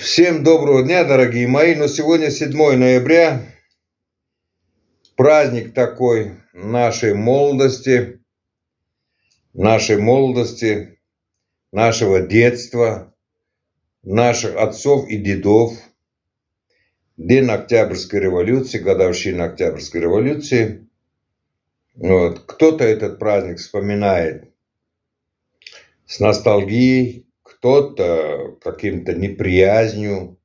Всем доброго дня, дорогие мои. Но ну, сегодня 7 ноября. Праздник такой нашей молодости, нашей молодости, нашего детства, наших отцов и дедов. День Октябрьской революции, годовщина Октябрьской революции. Вот. Кто-то этот праздник вспоминает с ностальгией, кто-то каким-то неприязнью,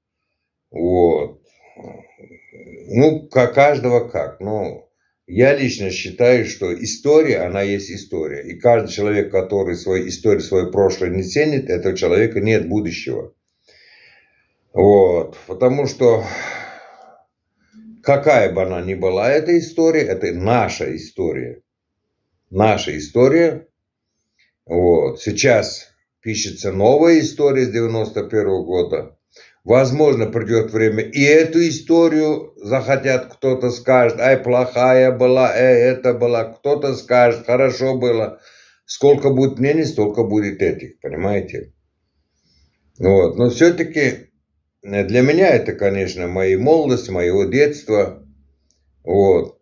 вот. Ну, как каждого как, ну, я лично считаю, что история, она есть история. И каждый человек, который свою историю, свое прошлое не ценит, этого человека нет будущего. Вот, потому что какая бы она ни была, эта история, это наша история. Наша история. Вот, сейчас пишется новая история с 91 -го года. Возможно, придет время, и эту историю захотят, кто-то скажет, ай, плохая была, э, это была, кто-то скажет, хорошо было. Сколько будет мнений, столько будет этих, понимаете? Вот. Но все-таки э, для меня это, конечно, моя молодость, моего детства. Вот.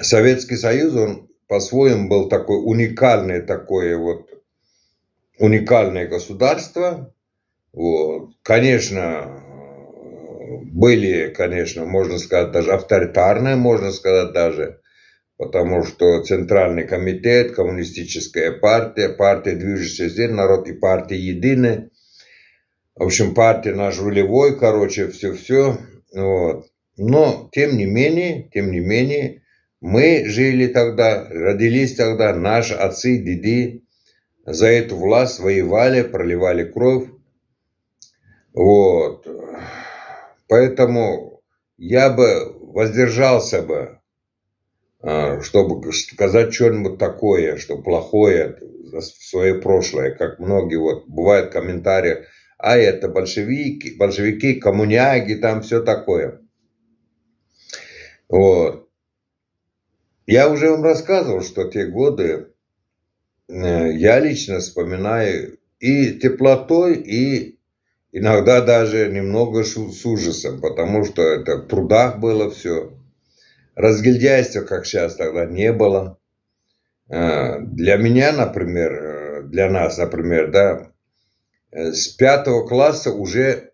Советский Союз, он по-своему был такой уникальный такой вот уникальное государство. Вот. Конечно, были, конечно, можно сказать, даже авторитарные, можно сказать, даже, потому что Центральный комитет, Коммунистическая партия, партия «Движущая земля», народ и партия «Едины», в общем, партия наш рулевой, короче, все-все, вот. Но, тем не менее, тем не менее, мы жили тогда, родились тогда, наши отцы, деды, за эту власть воевали, проливали кровь. Вот. Поэтому я бы воздержался бы, а, чтобы сказать что-нибудь такое, что плохое в свое прошлое, как многие вот бывают комментарии, а это большевики, большевики, коммуняги, там все такое. Вот. Я уже вам рассказывал, что те годы Э, я лично вспоминаю и теплотой, и иногда даже немного с ужасом, потому что это в трудах было все. Разгильдяйства, как сейчас, тогда не было. Э, для меня, например, э, для нас, например, да, с пятого класса уже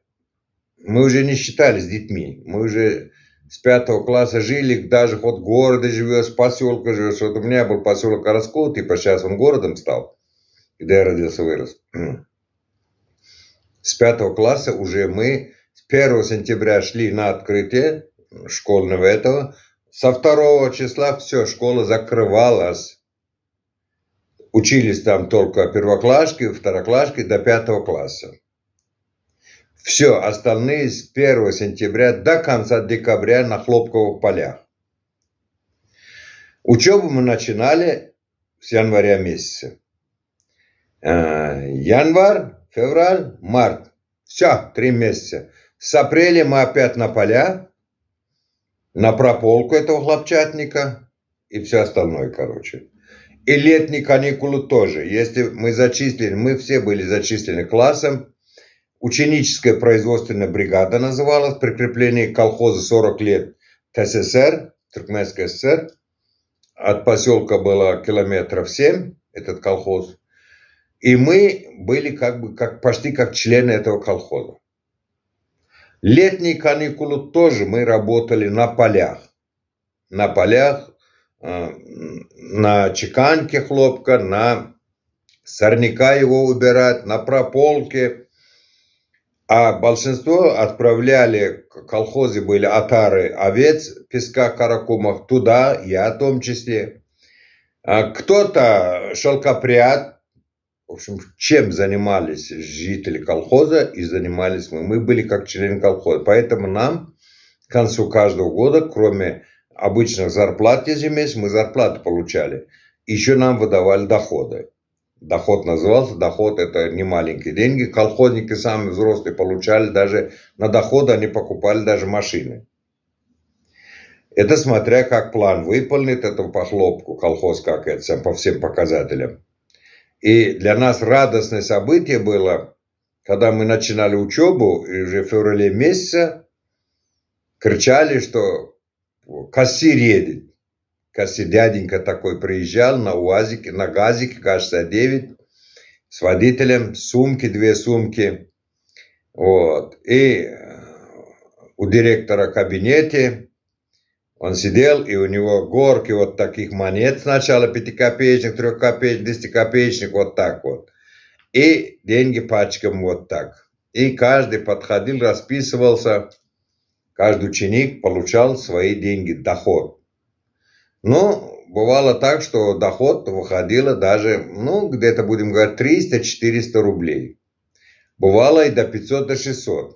мы уже не считались детьми. Мы уже с пятого класса жили, даже вот города живешь, поселка живешь. Вот у меня был поселок Оросков, типа сейчас он городом стал, где я родился, вырос. С пятого класса уже мы с 1 сентября шли на открытие школьного этого. Со второго числа все, школа закрывалась. Учились там только первоклашки, второклашки до пятого класса. Все, остальные с 1 сентября до конца декабря на хлопковых полях. Учебу мы начинали с января месяца. Э, январь, февраль, март. Все, три месяца. С апреля мы опять на поля, на прополку этого хлопчатника и все остальное, короче. И летние каникулы тоже. Если мы зачислили, мы все были зачислены классом, Ученическая производственная бригада называлась, прикрепление колхоза 40 лет ТССР, Туркменской ССР. От поселка было километров 7, этот колхоз. И мы были как бы как, почти как члены этого колхоза. Летние каникулы тоже мы работали на полях. На полях, э, на чеканке хлопка, на сорняка его убирать, на прополке – а большинство отправляли, в колхозе были отары овец, песка, каракумах туда, я в том числе. А кто-то шелкопряд, в общем, чем занимались жители колхоза и занимались мы. Мы были как члены колхоза, поэтому нам к концу каждого года, кроме обычных зарплат ежемесячных, мы зарплату получали. Еще нам выдавали доходы. Доход назывался, доход это не маленькие деньги. Колхозники сами взрослые получали даже, на доходы они покупали даже машины. Это смотря как план выполнит эту похлопку, колхоз как это, по всем показателям. И для нас радостное событие было, когда мы начинали учебу, и уже в феврале месяца кричали, что кассир едет. Кажется, дяденька такой приезжал на УАЗике, на ГАЗике, кажется, 9, с водителем, сумки, две сумки. Вот. И э, у директора кабинете он сидел, и у него горки вот таких монет сначала, пятикопеечник, трехкопеечник, десятикопеечник, вот так вот. И деньги пачкам вот так. И каждый подходил, расписывался, каждый ученик получал свои деньги, доход. Но ну, бывало так, что доход выходило даже, ну, где-то будем говорить, 300-400 рублей. Бывало и до 500-600.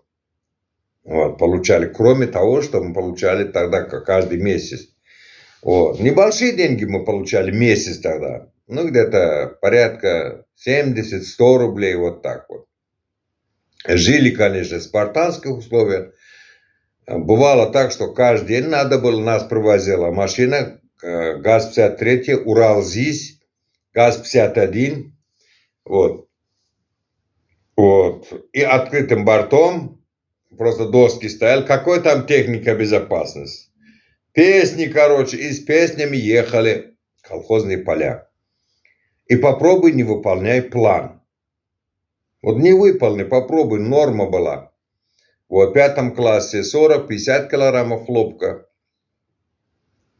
Вот, получали, кроме того, что мы получали тогда каждый месяц. Вот. Небольшие деньги мы получали месяц тогда. Ну, где-то порядка 70-100 рублей, вот так вот. Жили, конечно, в спартанских условиях. Бывало так, что каждый день надо было, нас привозила машина, ГАЗ-53, Урал-ЗИС, ГАЗ-51, вот. Вот. И открытым бортом просто доски стояли. Какой там техника безопасности? Песни, короче, и с песнями ехали колхозные поля. И попробуй не выполняй план. Вот не выполни, попробуй, норма была. Вот в пятом классе 40-50 килограммов хлопка.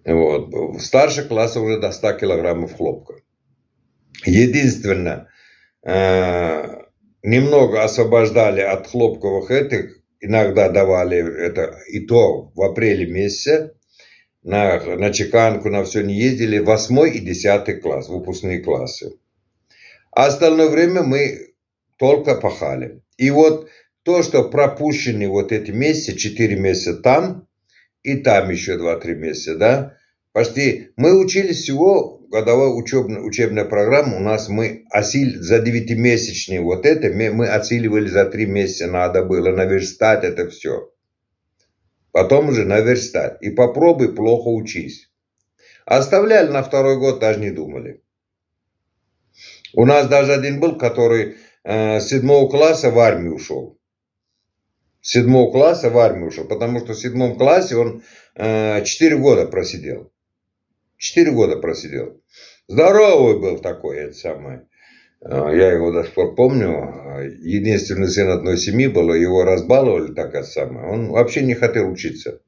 Вот. В старших классах уже до 100 килограммов хлопка. Единственное, э, немного освобождали от хлопковых этих, иногда давали это и то в апреле месяце, на, на чеканку, на все не ездили, 8 и 10 класс, выпускные классы. А остальное время мы только пахали. И вот то, что пропущены вот эти месяцы, 4 месяца там, и там еще 2-3 месяца, да? Почти. Мы учились всего, годовая учебная, учебная программа, у нас мы осили, за 9 вот это, мы осиливали за 3 месяца, надо было наверстать это все. Потом уже наверстать. И попробуй, плохо учись. Оставляли на второй год, даже не думали. У нас даже один был, который э, седьмого класса в армию ушел седьмого класса в армию ушел, потому что в седьмом классе он э, года просидел. четыре года просидел. Здоровый был такой, это самое. Э, я его до сих пор помню. Э, единственный сын одной семьи был, его разбаловали так это самое. Он вообще не хотел учиться.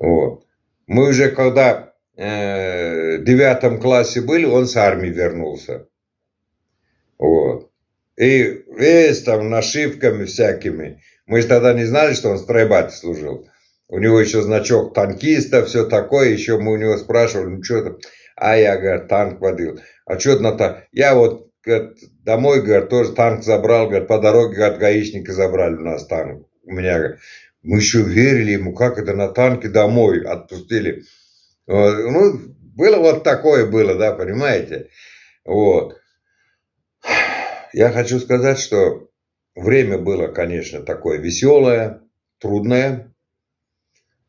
Вот. Мы уже когда э, в девятом классе были, он с армии вернулся. Вот. И весь там нашивками всякими. Мы же тогда не знали, что он в стройбате служил. У него еще значок танкиста, все такое. Еще мы у него спрашивали, ну что там? А я, говорю, танк водил. А что это на танк? Я вот говорит, домой, говорит, тоже танк забрал. Говорит, по дороге, говорит, гаишника забрали у нас танк. У меня, говорит, мы еще верили ему, как это на танке домой отпустили. Ну, было вот такое было, да, понимаете? Вот. Я хочу сказать, что Время было, конечно, такое веселое, трудное.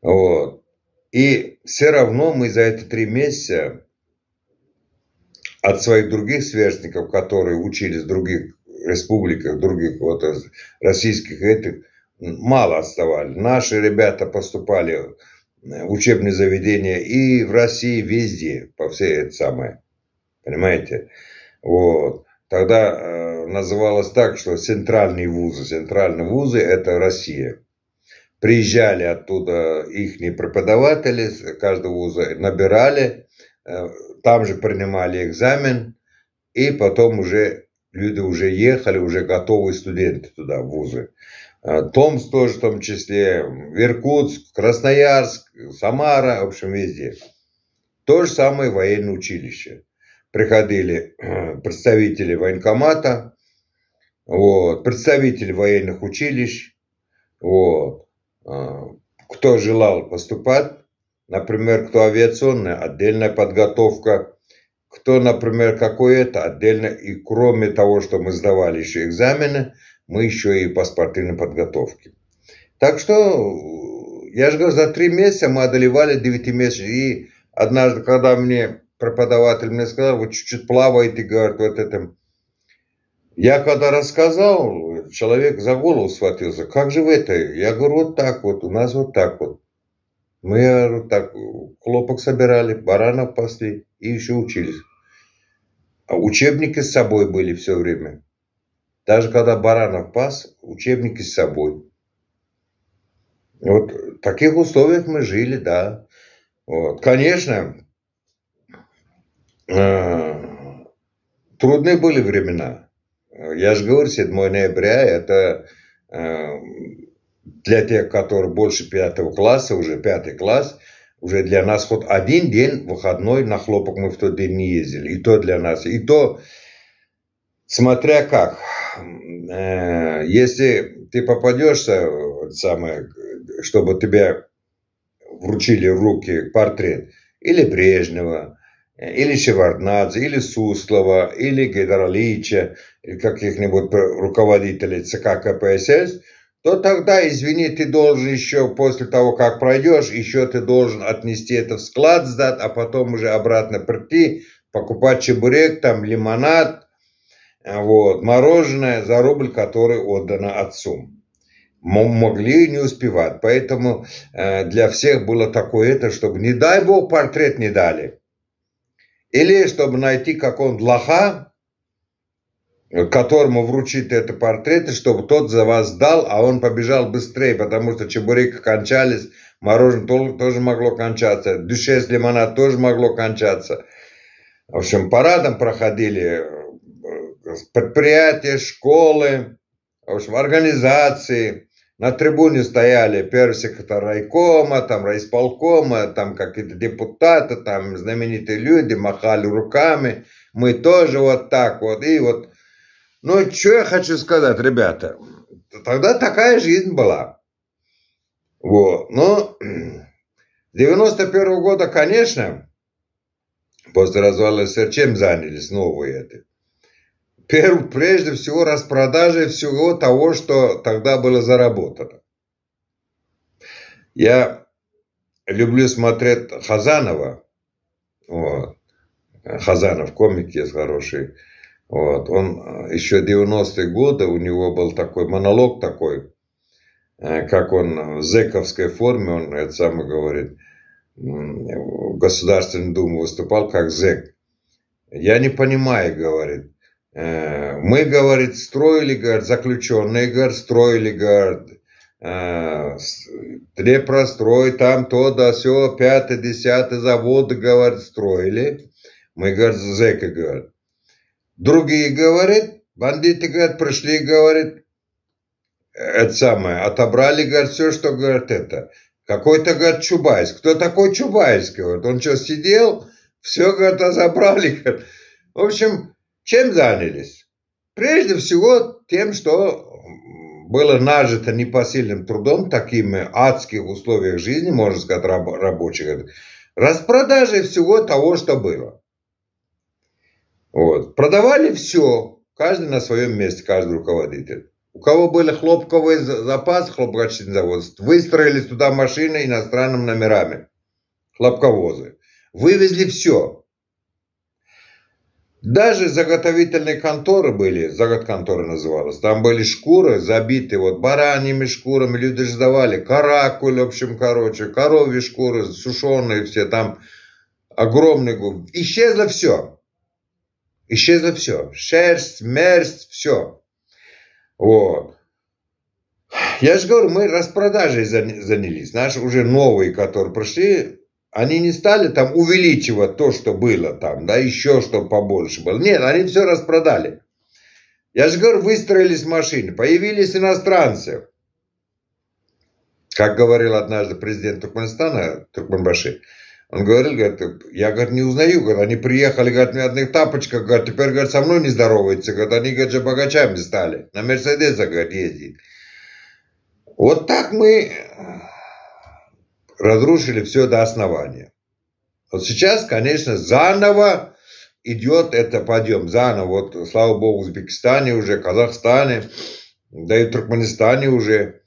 Вот. И все равно мы за эти три месяца от своих других сверстников, которые учились в других республиках, других вот российских этих, мало отставали. Наши ребята поступали в учебные заведения и в России, везде, по всей этой самой, Понимаете? Вот. Тогда э, называлось так, что центральные вузы, центральные вузы – это Россия. Приезжали оттуда их преподаватели, каждого вуза набирали, э, там же принимали экзамен, и потом уже люди уже ехали, уже готовые студенты туда, в вузы. Э, Томск тоже в том числе, Иркутск, Красноярск, Самара, в общем, везде. То же самое военное училище. Приходили э, представители военкомата, вот, представители военных училищ, вот, а, кто желал поступать, например, кто авиационная, отдельная подготовка, кто, например, какой это, отдельно, и кроме того, что мы сдавали еще экзамены, мы еще и по спортивной подготовке. Так что, я же говорю, за три месяца мы одолевали 9 месяцев, и однажды, когда мне преподаватель мне сказал, вот чуть-чуть плаваете, говорит, вот этим я когда рассказал, человек за голову схватился. Как же в это? Я говорю, вот так вот, у нас вот так вот. Мы говорю, так хлопок собирали, баранов пасли и еще учились. А учебники с собой были все время. Даже когда баранов пас, учебники с собой. Вот в таких условиях мы жили, да. Вот. Конечно, э, трудные были времена. Я же говорю, 7 ноября это э, для тех, которые больше пятого класса, уже пятый класс, уже для нас хоть один день выходной на хлопок мы в тот день не ездили. И то для нас, и то, смотря как. Э, если ты попадешься, самое, чтобы тебя вручили в руки портрет или Брежнева, или Шеварднадзе, или Суслова, или Гидролича, или каких-нибудь руководителей ЦК КПСС, то тогда, извини, ты должен еще, после того, как пройдешь, еще ты должен отнести это в склад, сдать, а потом уже обратно прийти, покупать чебурек, там, лимонад, а, вот, мороженое за рубль, который отдано отцу. Могли не успевать, поэтому э, для всех было такое это, чтобы, не дай бог, портрет не дали – или чтобы найти какого-нибудь лоха, которому вручит это портреты, чтобы тот за вас дал, а он побежал быстрее, потому что чебуреки кончались, мороженое тоже могло кончаться, дюше с лимонад тоже могло кончаться. В общем, парадом проходили э, предприятия, школы, в общем, организации. На трибуне стояли персик-то райкома, там райсполкома, там какие-то депутаты, там знаменитые люди махали руками. Мы тоже вот так вот. И вот, ну, что я хочу сказать, ребята. Тогда такая жизнь была. Вот. Но 91 -го года, конечно, после развала СССР, чем занялись новые это? Перу прежде всего распродажей всего того, что тогда было заработано. Я люблю смотреть Хазанова. Вот. Хазанов, комик есть хороший. Вот. Он э, еще 90-е годы, у него был такой монолог такой, э, как он в зэковской форме, он это самое говорит, в Государственную Думу выступал как Зек. Я не понимаю, говорит, Э, мы, говорит, строили, говорит, заключенные, говорит, строили, говорит, э, Днепрострой, там то да все, пятый, десятый заводы, говорит, строили. Мы, говорит, зэка, говорит. Другие, говорит, бандиты, говорит, пришли, говорит, это самое, отобрали, говорит, все, что, говорит, это. Какой-то, говорит, Чубайс. Кто такой Чубайс, говорит? Он что, сидел? Все, говорит, забрали, говорит. В общем, чем занялись? Прежде всего тем, что было нажито непосильным трудом, такими адских условиях жизни, можно сказать, раб рабочих, распродажей всего того, что было. Вот. Продавали все, каждый на своем месте, каждый руководитель. У кого были хлопковый запас, хлопкочный завод, выстроили туда машины иностранными номерами, хлопковозы. Вывезли все. Даже заготовительные конторы были, заготконторы называлась, там были шкуры забиты вот бараньими шкурами, люди же сдавали, каракуль, в общем, короче, коровьи шкуры, сушеные все, там огромный губ. Исчезло все. Исчезло все. Шерсть, мерсть, все. Вот. Я же говорю, мы распродажей занялись. Наши уже новые, которые пришли они не стали там увеличивать то, что было там, да, еще что побольше было. Нет, они все распродали. Я же говорю, выстроились машины, появились иностранцы. Как говорил однажды президент Туркменистана Туркменбаши, он говорил, говорит, я, говорит, не узнаю, говорит, они приехали, говорит, на одних тапочках, говорит, теперь, говорит, со мной не здороваются, говорит, они, говорит, же богачами стали, на Мерседесах, говорит, ездить. Вот так мы разрушили все до основания. Вот сейчас, конечно, заново идет это подъем. Заново, вот, слава богу, в Узбекистане уже, Казахстане, да и в Туркменистане уже.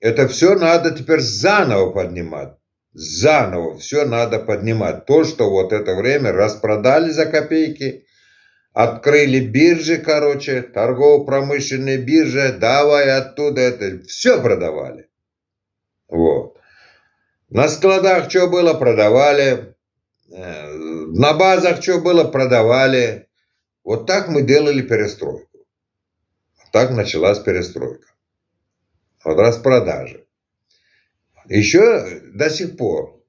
Это все надо теперь заново поднимать. Заново все надо поднимать. То, что вот это время распродали за копейки, открыли биржи, короче, торгово-промышленные биржи, давай оттуда это, все продавали. Вот. На складах что было, продавали. Э, на базах что было, продавали. Вот так мы делали перестройку. так началась перестройка. Вот распродажи. Еще до сих пор,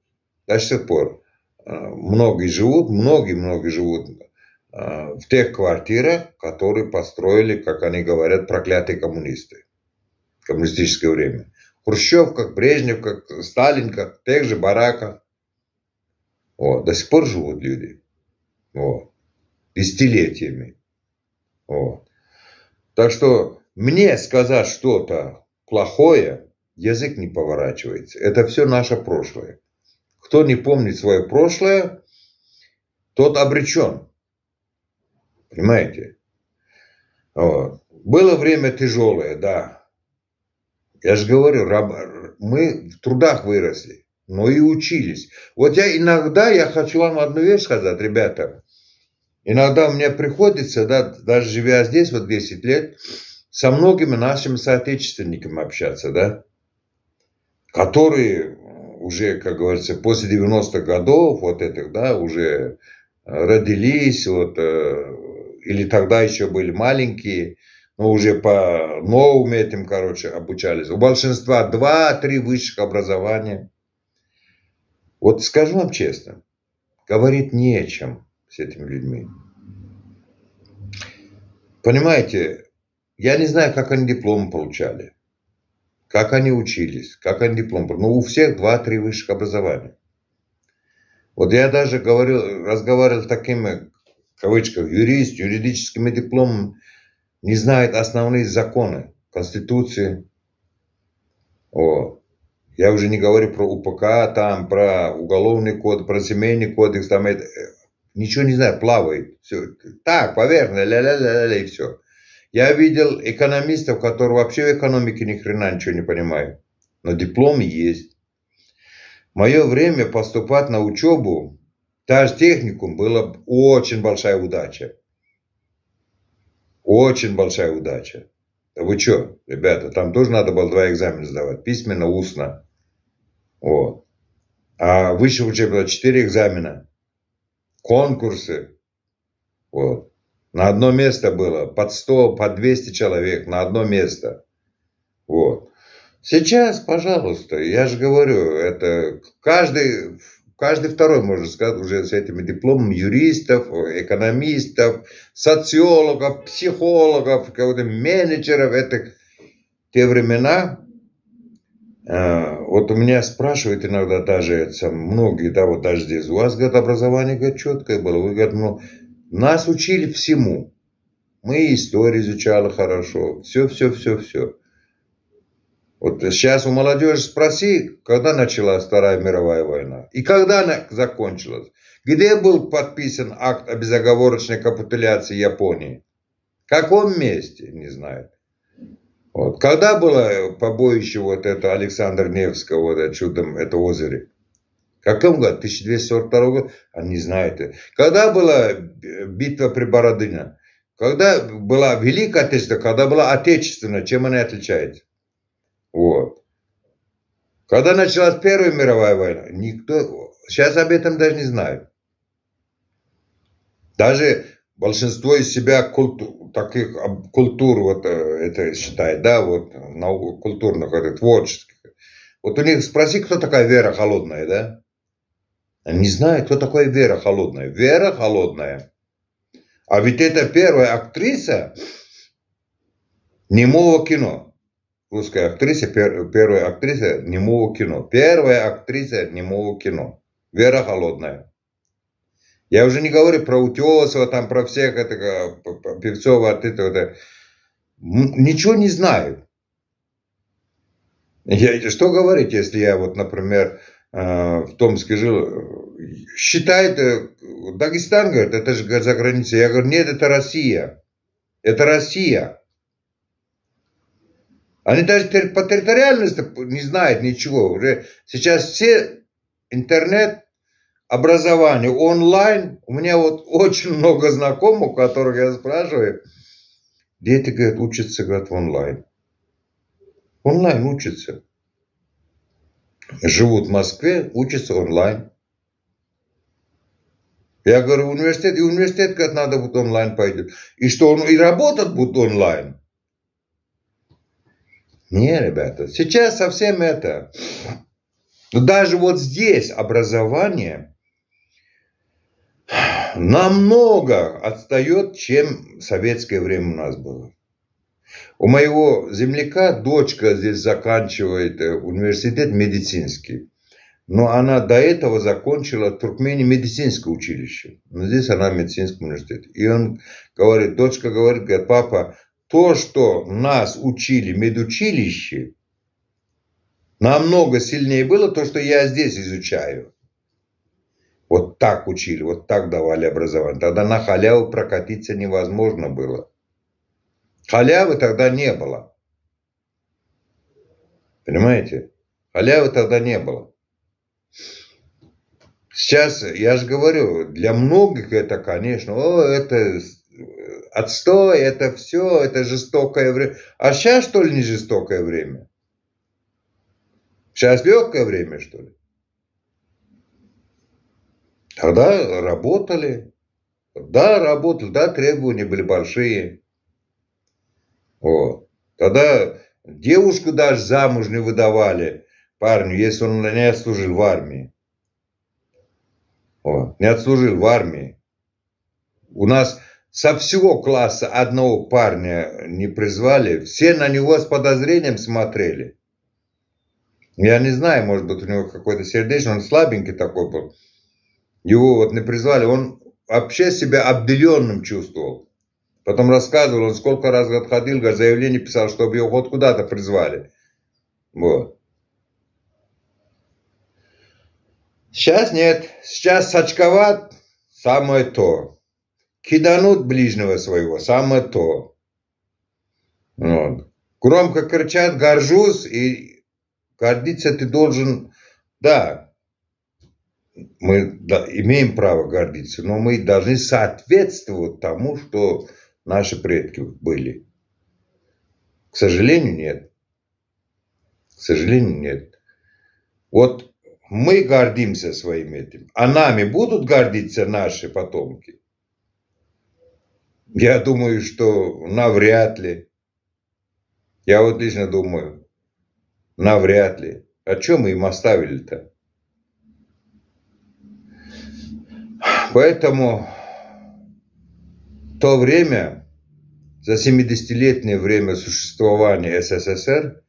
до сих пор э, многие живут, многие-многие живут э, в тех квартирах, которые построили, как они говорят, проклятые коммунисты коммунистическое время. Хрущев, как Брежнев, как Сталин, как тех же Барака. О, До сих пор живут люди. О, Десятилетиями. О, Так что мне сказать что-то плохое, язык не поворачивается. Это все наше прошлое. Кто не помнит свое прошлое, тот обречен. Понимаете? Вот. Было время тяжелое, да. Я же говорю, раб, мы в трудах выросли, но и учились. Вот я иногда, я хочу вам одну вещь сказать, ребята. Иногда мне приходится, да, даже живя здесь вот 10 лет, со многими нашими соотечественниками общаться, да, которые уже, как говорится, после 90-х годов, вот этих, да, уже родились, вот, э, или тогда еще были маленькие, ну, уже по новым этим, короче, обучались. У большинства 2-3 высших образования. Вот скажу вам честно, говорит не о чем с этими людьми. Понимаете, я не знаю, как они диплом получали, как они учились, как они диплом Ну, у всех 2-3 высших образования. Вот я даже говорил, разговаривал с такими, э, в кавычках, юрист, юридическими дипломами не знает основные законы, Конституции. Вот. Я уже не говорю про УПК, там, про уголовный код, про семейный кодекс, там это, э, ничего не знаю, плавает. Все. Так, поверхно, ля-ля-ля-ля, и все. Я видел экономистов, которые вообще в экономике ни хрена ничего не понимают. Но диплом есть. Мое время поступать на учебу, даже техникум, было очень большая удача. Очень большая удача. Вы что, ребята, там тоже надо было два экзамена сдавать. Письменно, устно. Вот. А высшее учебное четыре экзамена. Конкурсы. Вот. На одно место было. Под 100, под 200 человек. На одно место. Вот. Сейчас, пожалуйста, я же говорю, это каждый каждый второй, можно сказать, уже с этими дипломами юристов, экономистов, социологов, психологов, кого-то менеджеров. Это те времена, э, вот у меня спрашивают иногда даже многие, да, вот даже здесь, у вас, говорят, образование, говорят, четкое было. Вы, говорят, ну, нас учили всему. Мы историю изучали хорошо, все, все, все, все. Вот сейчас у молодежи спроси, когда началась Вторая мировая война и когда она закончилась. Где был подписан акт о безоговорочной капитуляции Японии? В каком месте? Не знаю. Вот. Когда было побоище вот это Александра Невского, вот это чудом, это озере? В каком году? 1242 года? Они не знают. Когда была битва при Бородино? Когда была Великая Отечественная, когда была Отечественная, чем она отличается? Когда началась Первая мировая война, никто сейчас об этом даже не знает. Даже большинство из себя культу, таких культур вот э, это считает, да, вот наук, культурных, это творческих. Вот у них спроси, кто такая Вера Холодная, да? Они не знают, кто такая Вера Холодная. Вера Холодная. А ведь это первая актриса немого кино русская актриса, пер, первая актриса немого кино. Первая актриса немого кино. Вера Холодная. Я уже не говорю про Утесова, там, про всех это, Певцова, от этого. Это. Ничего не знаю. Я, что говорить, если я вот, например, э, в Томске жил, считает, э, Дагестан, говорит, это же за границей. Я говорю, нет, это Россия. Это Россия. Они даже по территориальности не знают ничего. Уже сейчас все интернет, образование, онлайн. У меня вот очень много знакомых, которых я спрашиваю. Дети, говорят, учатся, говорят, онлайн. Онлайн учатся. Живут в Москве, учатся онлайн. Я говорю, университет, и университет, говорят, надо будет онлайн пойдет. И что он и работать будет онлайн. Не, ребята, сейчас совсем это. Но ну, даже вот здесь образование намного отстает, чем в советское время у нас было. У моего земляка дочка здесь заканчивает э, университет медицинский. Но она до этого закончила в Туркмении медицинское училище. Но здесь она медицинский университет. И он говорит, дочка говорит, говорит, папа, то, что нас учили в медучилище, намного сильнее было то, что я здесь изучаю. Вот так учили, вот так давали образование. Тогда на халяву прокатиться невозможно было. Халявы тогда не было. Понимаете? Халявы тогда не было. Сейчас, я же говорю, для многих это, конечно, о, это отстой, это все, это жестокое время. А сейчас, что ли, не жестокое время? Сейчас легкое время, что ли? Тогда работали. Да, работали, да, требования были большие. Вот. Тогда девушку даже замуж не выдавали парню, если он не отслужил в армии. О, не отслужил в армии. У нас со всего класса одного парня не призвали, все на него с подозрением смотрели. Я не знаю, может быть, у него какой-то сердечный, он слабенький такой был. Его вот не призвали, он вообще себя обделенным чувствовал. Потом рассказывал, он сколько раз отходил, заявление писал, чтобы его вот куда-то призвали. Вот. Сейчас нет. Сейчас очковат самое то. Хиданут ближнего своего, самое то. Вот. Громко кричат, горжусь, и гордиться ты должен, да, мы да, имеем право гордиться, но мы должны соответствовать тому, что наши предки были. К сожалению, нет. К сожалению, нет. Вот мы гордимся своим этим, а нами будут гордиться наши потомки. Я думаю, что навряд ли. Я вот лично думаю, навряд ли. О а чем мы им оставили-то? Поэтому то время, за 70-летнее время существования СССР,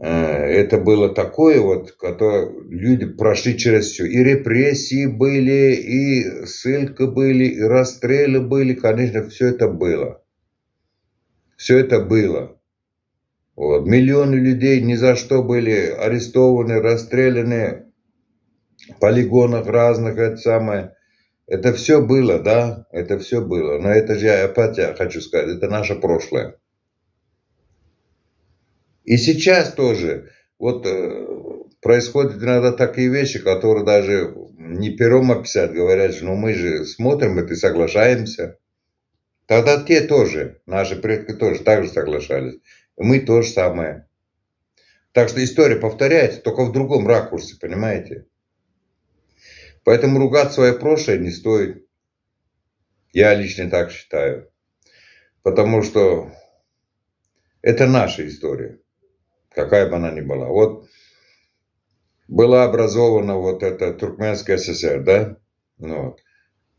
Э, это было такое вот, когда люди прошли через все. И репрессии были, и ссылка были, и расстрелы были. Конечно, все это было. Все это было. Вот. Миллионы людей ни за что были арестованы, расстреляны в полигонах разных, это самое. Это все было, да, это все было. Но это же я опять я хочу сказать, это наше прошлое. И сейчас тоже вот э, происходят иногда такие вещи, которые даже не пером описать, а говорят, ну мы же смотрим это и соглашаемся. Тогда те тоже, наши предки тоже так же соглашались. И мы тоже самое. Так что история повторяется, только в другом ракурсе, понимаете? Поэтому ругать свое прошлое не стоит. Я лично так считаю. Потому что это наша история какая бы она ни была. Вот была образована вот эта Туркменская ССР, да? Ну,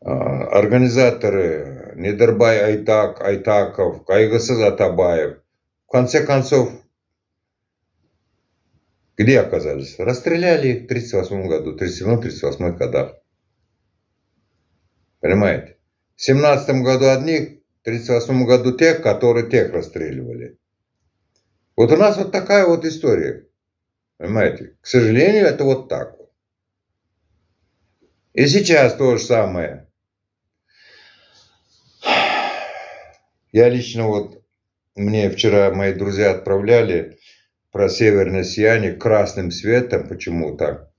а, организаторы Нидербай Айтак, Айтаков, Кайгасыз Атабаев, в конце концов, где оказались? Расстреляли их в 1938 году, 37-38 годах. Понимаете? В 17 году одних, в 38 году тех, которые тех расстреливали. Вот у нас вот такая вот история. Понимаете? К сожалению, это вот так И сейчас то же самое. Я лично вот, мне вчера мои друзья отправляли про северное сияние красным светом почему-то.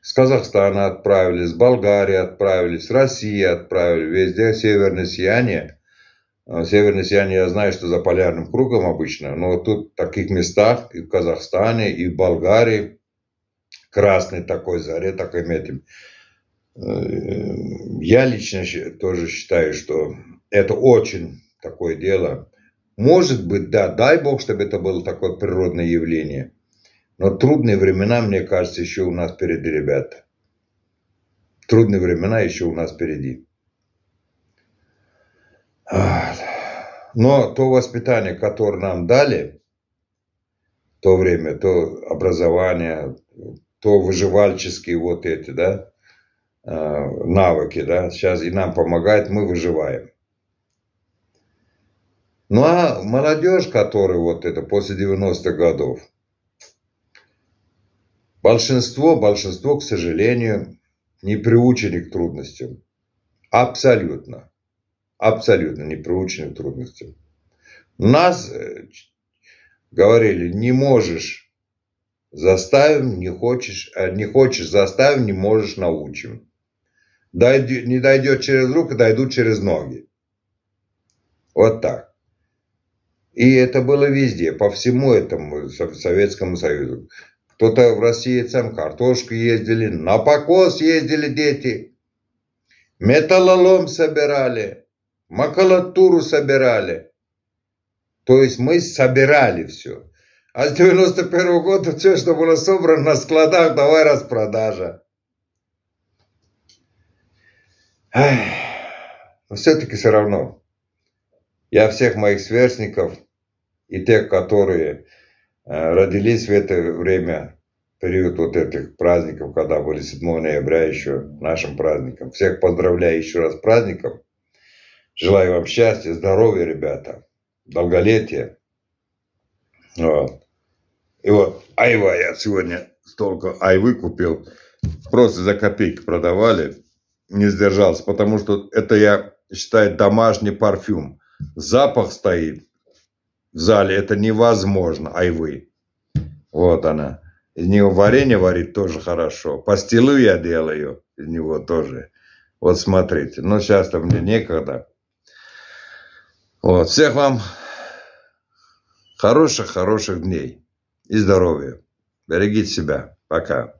С Казахстана отправили, с Болгарии отправили, с России отправили, везде северное сияние. А, Северный сияние я знаю, что за полярным кругом обычно, но тут в таких местах и в Казахстане, и в Болгарии красный такой заре, так и метим. Э, я лично тоже считаю, что это очень такое дело. Может быть, да, дай бог, чтобы это было такое природное явление. Но трудные времена, мне кажется, еще у нас впереди, ребята. Трудные времена еще у нас впереди. Но то воспитание, которое нам дали в то время, то образование, то выживальческие вот эти, да, э, навыки, да, сейчас и нам помогает, мы выживаем. Ну а молодежь, которая вот это после 90-х годов, большинство, большинство, к сожалению, не приучены к трудностям. Абсолютно абсолютно не приучены к трудностям. Нас э, говорили, не можешь, заставим, не хочешь, э, не хочешь, заставим, не можешь, научим. Дойдет, не дойдет через руки, дойдут через ноги. Вот так. И это было везде, по всему этому Советскому Союзу. Кто-то в России сам картошку ездили, на покос ездили дети, металлолом собирали макулатуру собирали. То есть мы собирали все. А с 91 -го года все, что было собрано на складах, давай распродажа. Ах, но все-таки все равно. Я всех моих сверстников и тех, которые э, родились в это время, период вот этих праздников, когда были 7 ноября еще нашим праздником. Всех поздравляю еще раз с праздником. Желаю вам счастья, здоровья, ребята, долголетия. Вот. И вот айва я сегодня столько айвы купил. Просто за копейки продавали. Не сдержался, потому что это я считаю домашний парфюм. Запах стоит в зале, это невозможно, айвы. Вот она. Из него варенье варить тоже хорошо. Пастилу я делаю из него тоже. Вот смотрите. Но сейчас-то мне некогда. Вот. Всех вам хороших-хороших дней и здоровья. Берегите себя. Пока.